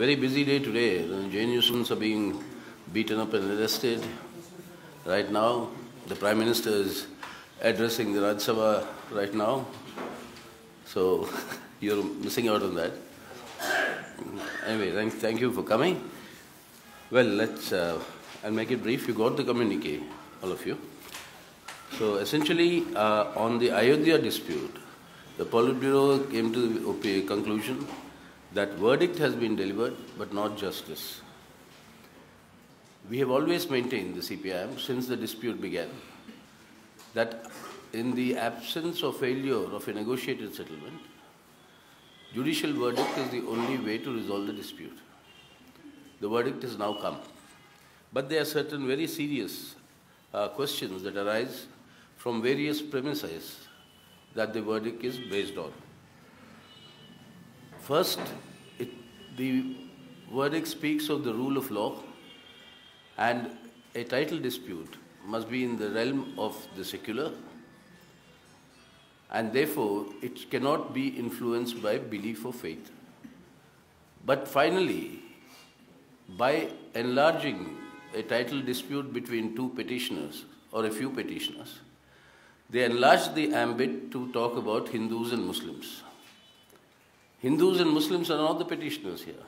Very busy day today. The Jain students are being beaten up and arrested. Right now, the Prime Minister is addressing the Raj Sabha right now. So you're missing out on that. Anyway, thank, thank you for coming. Well, let's, uh, I'll make it brief. You got the communique, all of you. So essentially, uh, on the Ayodhya dispute, the Politburo came to the conclusion that verdict has been delivered, but not justice. We have always maintained the CPIM since the dispute began that in the absence of failure of a negotiated settlement, judicial verdict is the only way to resolve the dispute. The verdict has now come. But there are certain very serious uh, questions that arise from various premises that the verdict is based on. First, it, the verdict speaks of the rule of law and a title dispute must be in the realm of the secular and therefore it cannot be influenced by belief or faith. But finally, by enlarging a title dispute between two petitioners or a few petitioners, they enlarged the ambit to talk about Hindus and Muslims. Hindus and Muslims are not the petitioners here.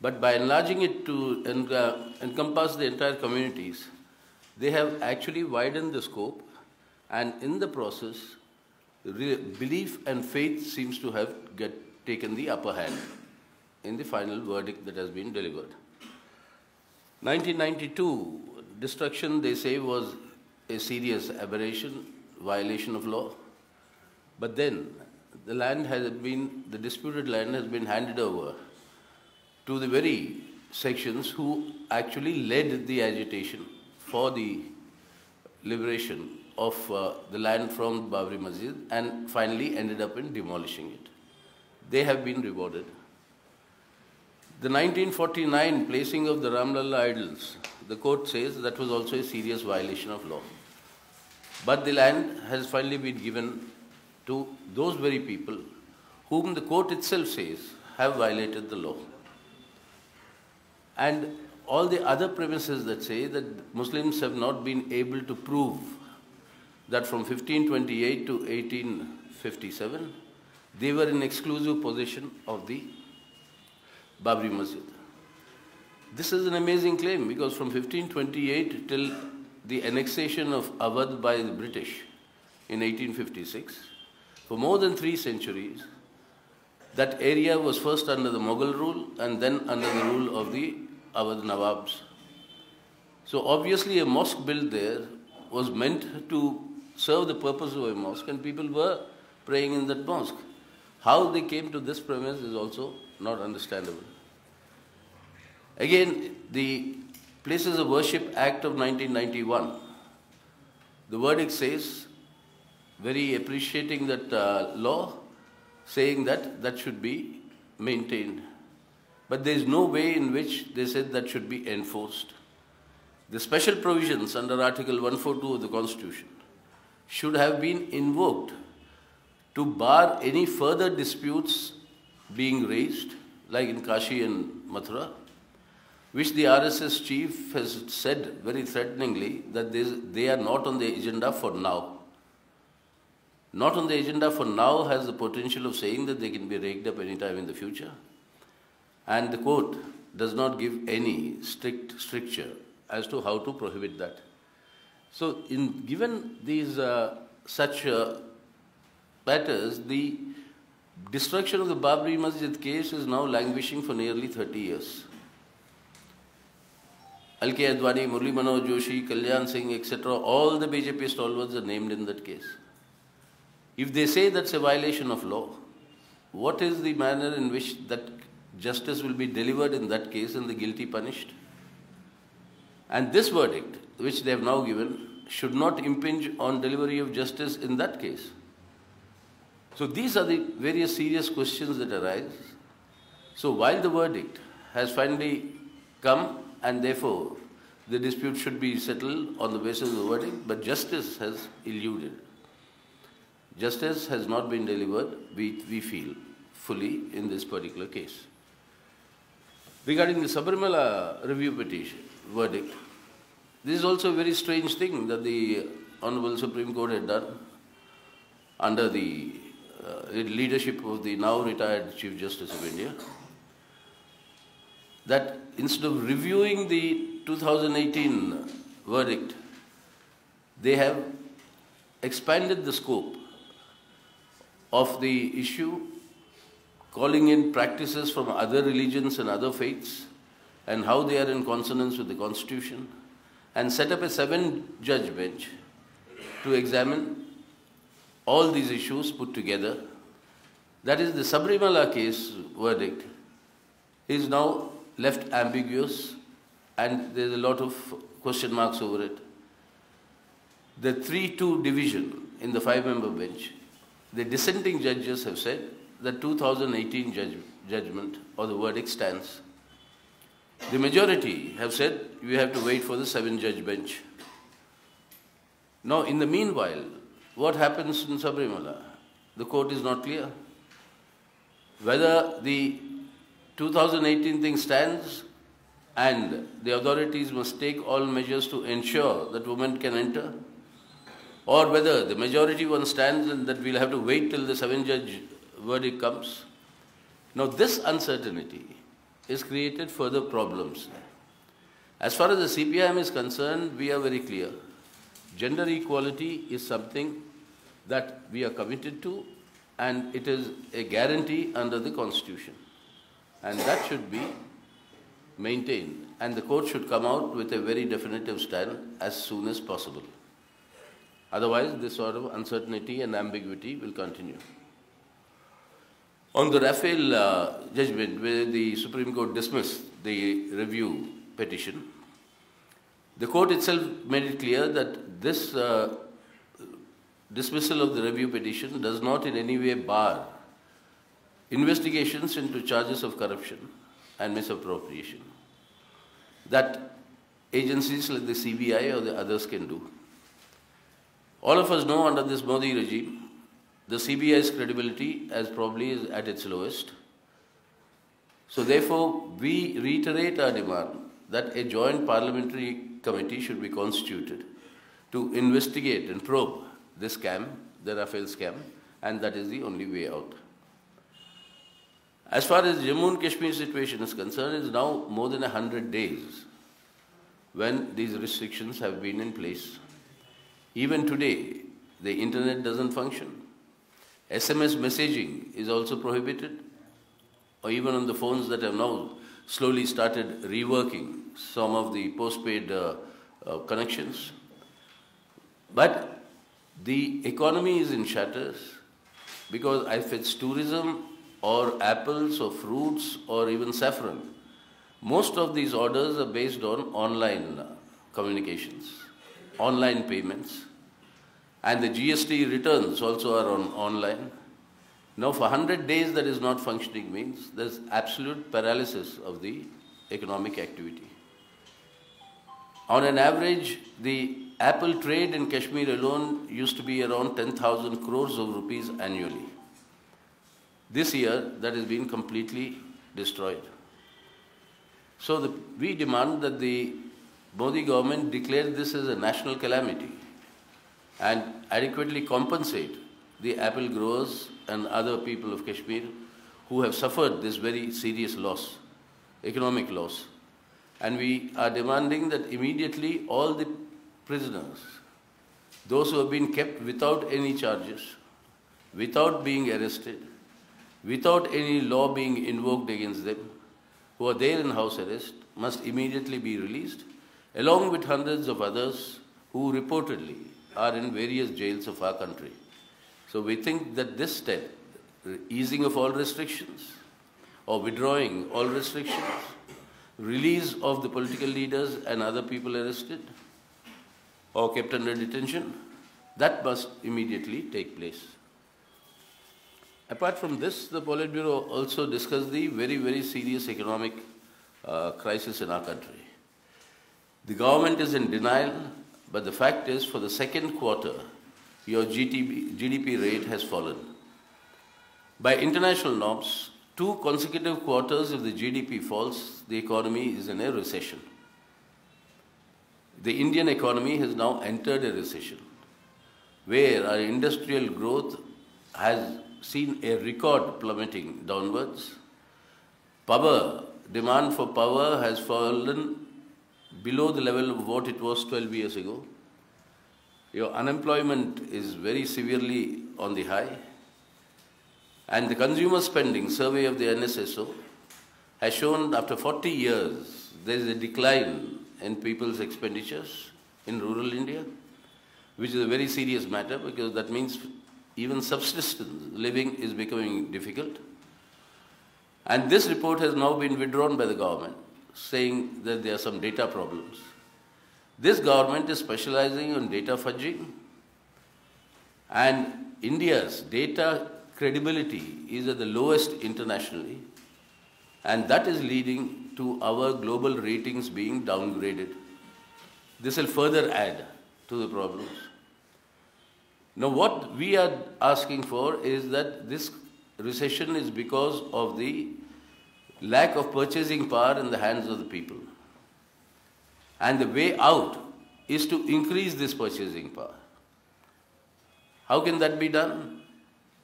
But by enlarging it to en- uh, encompass the entire communities, they have actually widened the scope, and in the process, re- belief and faith seems to have get taken the upper hand in the final verdict that has been delivered. 1992 destruction, they say, was a serious aberration, violation of law. But then the land has been, the disputed land has been handed over to the very sections who actually led the agitation for the liberation of uh, the land from Babri Masjid and finally ended up in demolishing it. They have been rewarded. The 1949 placing of the Ramlalla idols, the court says that was also a serious violation of law. But the land has finally been given to those very people whom the court itself says have violated the law. And all the other premises that say that Muslims have not been able to prove that from 1528 to 1857 they were in exclusive possession of the Babri Masjid. This is an amazing claim because from 1528 till the annexation of Awadh by the British in 1856, for more than three centuries, that area was first under the Mughal rule and then under the rule of the Awadh Nawabs. So obviously a mosque built there was meant to serve the purpose of a mosque and people were praying in that mosque. How they came to this premise is also not understandable. Again, the Places of Worship Act of 1991, the verdict says very appreciating that uh, law, saying that that should be maintained. But there is no way in which they said that should be enforced. The special provisions under Article 142 of the Constitution should have been invoked to bar any further disputes being raised, like in Kashi and Mathura, which the RSS chief has said very threateningly that they, they are not on the agenda for now not on the agenda for now has the potential of saying that they can be raked up any time in the future. And the court does not give any strict stricture as to how to prohibit that. So, in, given these uh, such uh, matters, the destruction of the Babri Masjid case is now languishing for nearly 30 years. Al Advani, Murli Manoj Joshi, Kalyan Singh, etc., all the BJP stalwarts are named in that case. If they say that's a violation of law, what is the manner in which that justice will be delivered in that case and the guilty punished? And this verdict, which they have now given, should not impinge on delivery of justice in that case. So these are the various serious questions that arise. So while the verdict has finally come and therefore the dispute should be settled on the basis of the verdict, but justice has eluded. Justice has not been delivered, we, we feel, fully in this particular case. Regarding the Sabrimala review petition verdict, this is also a very strange thing that the Honorable Supreme Court had done under the uh, leadership of the now retired Chief Justice of India. That instead of reviewing the 2018 verdict, they have expanded the scope of the issue, calling in practices from other religions and other faiths and how they are in consonance with the Constitution, and set up a seven judge bench to examine all these issues put together. That is, the Sabrimala case verdict is now left ambiguous and there's a lot of question marks over it. The 3 2 division in the five member bench the dissenting judges have said that 2018 judge, judgment or the verdict stands. The majority have said we have to wait for the seven judge bench. Now, in the meanwhile, what happens in Sabrimala? The court is not clear. Whether the 2018 thing stands and the authorities must take all measures to ensure that women can enter or whether the majority one stands and that we'll have to wait till the seven judge verdict comes. Now, this uncertainty is created further problems. As far as the CPM is concerned, we are very clear. Gender equality is something that we are committed to and it is a guarantee under the Constitution. And that should be maintained. And the court should come out with a very definitive stand as soon as possible. Otherwise, this sort of uncertainty and ambiguity will continue. On the Rafael uh, judgment, where the Supreme Court dismissed the review petition, the court itself made it clear that this uh, dismissal of the review petition does not in any way bar investigations into charges of corruption and misappropriation that agencies like the CBI or the others can do. All of us know under this Modi regime, the CBI's credibility as probably is at its lowest. So therefore, we reiterate our demand that a joint parliamentary committee should be constituted to investigate and probe this scam, the Rafael scam, and that is the only way out. As far as Jammu and Kashmir situation is concerned, it is now more than 100 days when these restrictions have been in place even today, the internet doesn't function. SMS messaging is also prohibited, or even on the phones that have now slowly started reworking some of the postpaid uh, uh, connections. But the economy is in shatters because if it's tourism or apples or fruits or even saffron, most of these orders are based on online communications, online payments. And the GST returns also are on online. Now for 100 days that is not functioning means there's absolute paralysis of the economic activity. On an average, the apple trade in Kashmir alone used to be around 10,000 crores of rupees annually. This year, that has been completely destroyed. So the, we demand that the Modi government declare this as a national calamity and adequately compensate the apple growers and other people of Kashmir who have suffered this very serious loss, economic loss. And we are demanding that immediately all the prisoners, those who have been kept without any charges, without being arrested, without any law being invoked against them, who are there in house arrest, must immediately be released, along with hundreds of others who reportedly are in various jails of our country. So we think that this step, easing of all restrictions or withdrawing all restrictions, release of the political leaders and other people arrested or kept under detention, that must immediately take place. Apart from this, the Politburo also discussed the very, very serious economic uh, crisis in our country. The government is in denial but the fact is, for the second quarter, your GDP, GDP rate has fallen. By international norms, two consecutive quarters, if the GDP falls, the economy is in a recession. The Indian economy has now entered a recession, where our industrial growth has seen a record plummeting downwards. Power, demand for power has fallen below the level of what it was 12 years ago. Your unemployment is very severely on the high. And the consumer spending survey of the NSSO has shown after 40 years there is a decline in people's expenditures in rural India, which is a very serious matter because that means even subsistence living is becoming difficult. And this report has now been withdrawn by the government saying that there are some data problems. This government is specializing on data fudging and India's data credibility is at the lowest internationally and that is leading to our global ratings being downgraded. This will further add to the problems. Now what we are asking for is that this recession is because of the lack of purchasing power in the hands of the people. And the way out is to increase this purchasing power. How can that be done?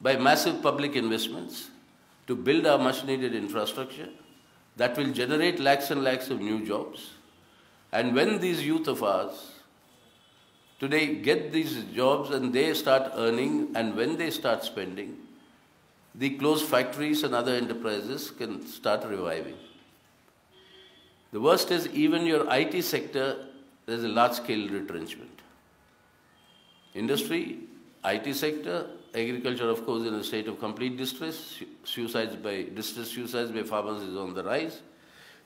By massive public investments to build our much needed infrastructure that will generate lakhs and lakhs of new jobs. And when these youth of ours today get these jobs and they start earning, and when they start spending, the closed factories and other enterprises can start reviving. The worst is even your IT sector, there's a large scale retrenchment. Industry, IT sector, agriculture, of course, in a state of complete distress. Suicides by distress suicides by farmers is on the rise.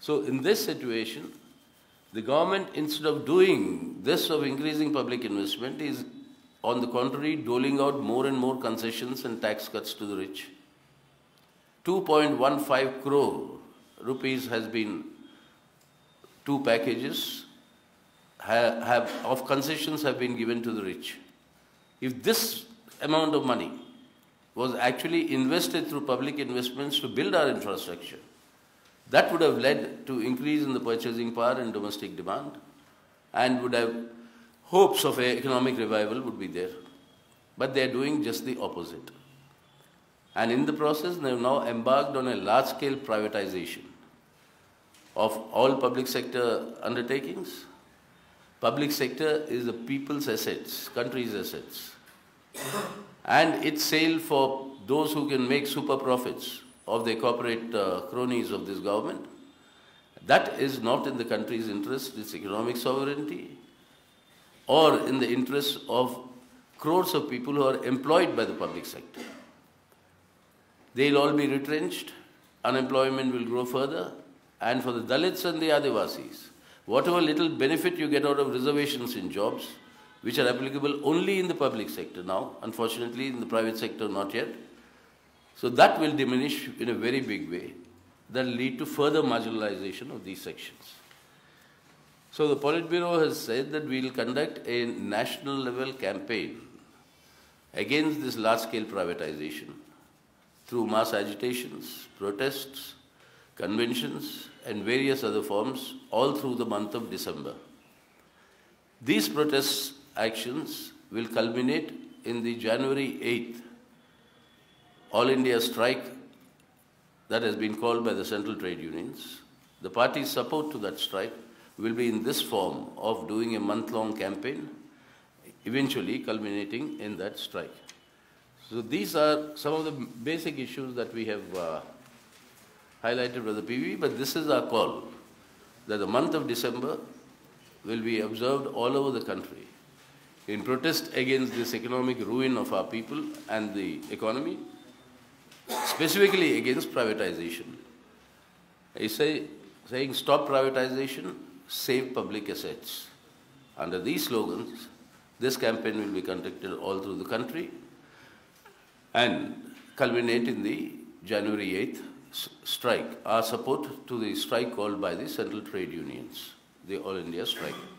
So in this situation, the government, instead of doing this of increasing public investment, is on the contrary doling out more and more concessions and tax cuts to the rich. 2.15 crore rupees has been two packages have, have, of concessions have been given to the rich. If this amount of money was actually invested through public investments to build our infrastructure, that would have led to increase in the purchasing power and domestic demand and would have hopes of economic revival would be there. But they are doing just the opposite. And in the process, they have now embarked on a large-scale privatization of all public sector undertakings. Public sector is the people's assets, country's assets. and its sale for those who can make super profits of the corporate uh, cronies of this government, that is not in the country's interest, its economic sovereignty, or in the interest of crores of people who are employed by the public sector. They'll all be retrenched, unemployment will grow further, and for the Dalits and the Adivasis, whatever little benefit you get out of reservations in jobs, which are applicable only in the public sector now, unfortunately in the private sector not yet, so that will diminish in a very big way. That'll lead to further marginalization of these sections. So the Politburo has said that we will conduct a national level campaign against this large scale privatization through mass agitations, protests, conventions, and various other forms all through the month of December. These protest actions will culminate in the January 8th All India strike that has been called by the Central Trade Unions. The party's support to that strike will be in this form of doing a month-long campaign, eventually culminating in that strike. So these are some of the basic issues that we have uh, highlighted by the PV, but this is our call that the month of December will be observed all over the country in protest against this economic ruin of our people and the economy, specifically against privatization. I say, saying stop privatization, save public assets. Under these slogans, this campaign will be conducted all through the country and culminate in the January 8th strike, our support to the strike called by the Central Trade Unions, the All India Strike.